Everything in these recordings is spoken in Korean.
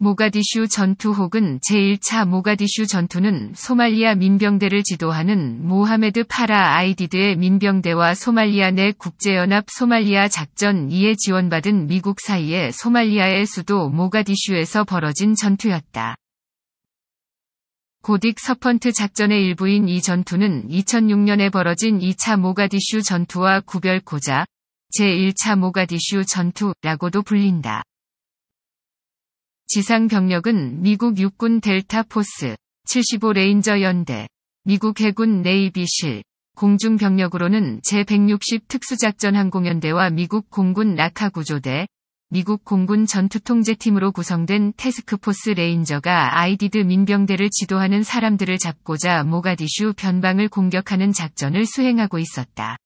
모가디슈 전투 혹은 제1차 모가디슈 전투는 소말리아 민병대를 지도하는 모하메드 파라 아이디드의 민병대와 소말리아 내 국제연합 소말리아 작전 2에 지원받은 미국 사이에 소말리아의 수도 모가디슈에서 벌어진 전투였다. 고딕 서펀트 작전의 일부인 이 전투는 2006년에 벌어진 2차 모가디슈 전투와 구별고자 제1차 모가디슈 전투라고도 불린다. 지상 병력은 미국 육군 델타 포스, 75 레인저 연대, 미국 해군 네이비실, 공중 병력으로는 제160 특수작전 항공연대와 미국 공군 라카 구조대, 미국 공군 전투통제팀으로 구성된 태스크포스 레인저가 아이디드 민병대를 지도하는 사람들을 잡고자 모가디슈 변방을 공격하는 작전을 수행하고 있었다.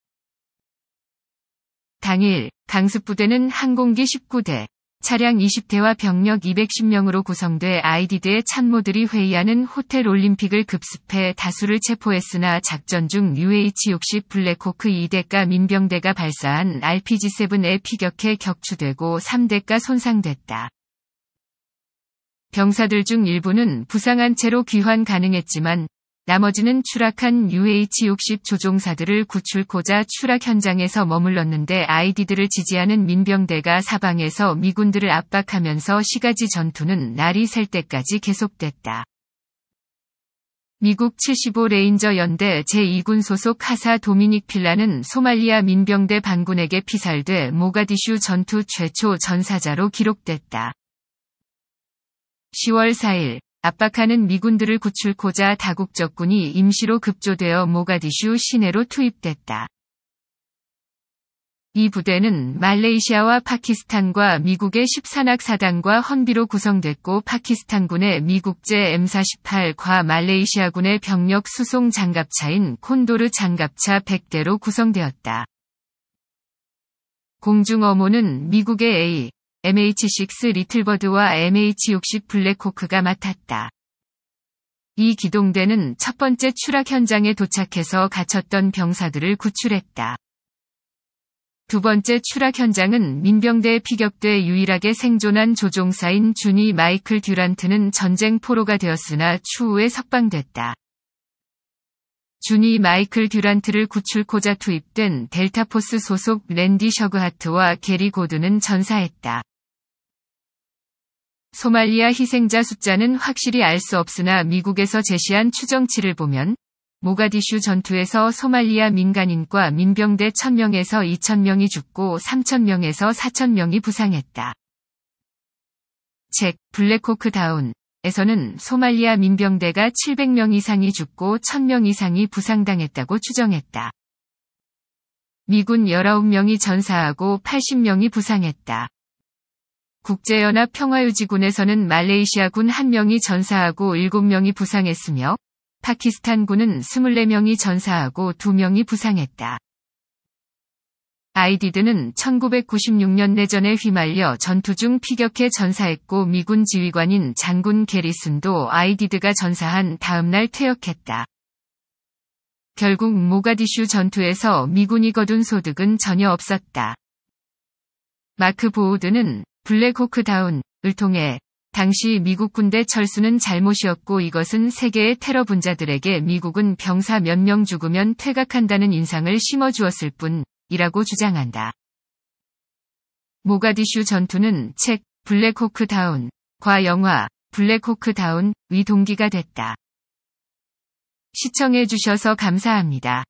당일 강습부대는 항공기 19대, 차량 20대와 병력 210명으로 구성돼 아이디드의 참모들이 회의하는 호텔 올림픽을 급습해 다수를 체포했으나 작전 중 UH-60 블랙호크 2대가 민병대가 발사한 RPG-7에 피격해 격추되고 3대가 손상됐다. 병사들 중 일부는 부상한 채로 귀환 가능했지만 나머지는 추락한 UH-60 조종사들을 구출코자 추락 현장에서 머물렀는데 아이디들을 지지하는 민병대가 사방에서 미군들을 압박하면서 시가지 전투는 날이 셀 때까지 계속됐다. 미국 75 레인저 연대 제2군 소속 하사 도미닉 필라는 소말리아 민병대 반군에게 피살돼 모가디슈 전투 최초 전사자로 기록됐다. 10월 4일 압박하는 미군들을 구출코자 다국적군이 임시로 급조되어 모가디슈 시내로 투입됐다. 이 부대는 말레이시아와 파키스탄과 미국의 1 3학 사단과 헌비로 구성됐고 파키스탄군의 미국제 M48과 말레이시아군의 병력 수송 장갑차인 콘도르 장갑차 100대로 구성되었다. 공중어모는 미국의 A, MH6 리틀버드와 MH60 블랙호크가 맡았다. 이 기동대는 첫 번째 추락 현장에 도착해서 갇혔던 병사들을 구출했다. 두 번째 추락 현장은 민병대에 피격돼 유일하게 생존한 조종사인 준이 마이클 듀란트는 전쟁 포로가 되었으나 추후에 석방됐다. 준이 마이클 듀란트를 구출코자 투입된 델타포스 소속 랜디 셔그하트와 게리 고드는 전사했다. 소말리아 희생자 숫자는 확실히 알 수 없으나 미국에서 제시한 추정치를 보면 모가디슈 전투에서 소말리아 민간인과 민병대 1000명에서 2000명이 죽고 3000명에서 4000명이 부상했다. 잭 블랙호크 다운 에서는 소말리아 민병대가 700명 이상이 죽고 1000명 이상이 부상당했다고 추정했다. 미군 19명이 전사하고 80명이 부상했다. 국제연합 평화유지군에서는 말레이시아군 1명이 전사하고 7명이 부상했으며 파키스탄군은 24명이 전사하고 2명이 부상했다. 아이디드는 1996년 내전에 휘말려 전투 중 피격해 전사했고 미군 지휘관인 장군 게리슨도 아이디드가 전사한 다음날 퇴역했다. 결국 모가디슈 전투에서 미군이 거둔 소득은 전혀 없었다. 마크 보우드는 블랙호크다운을 통해 당시 미국 군대 철수는 잘못이었고 이것은 세계의 테러 분자들에게 미국은 병사 몇 명 죽으면 퇴각한다는 인상을 심어주었을 뿐이라고 주장한다. 모가디슈 전투는 책 블랙호크 다운과 영화 블랙호크 다운위 동기가 됐다. 시청해주셔서 감사합니다.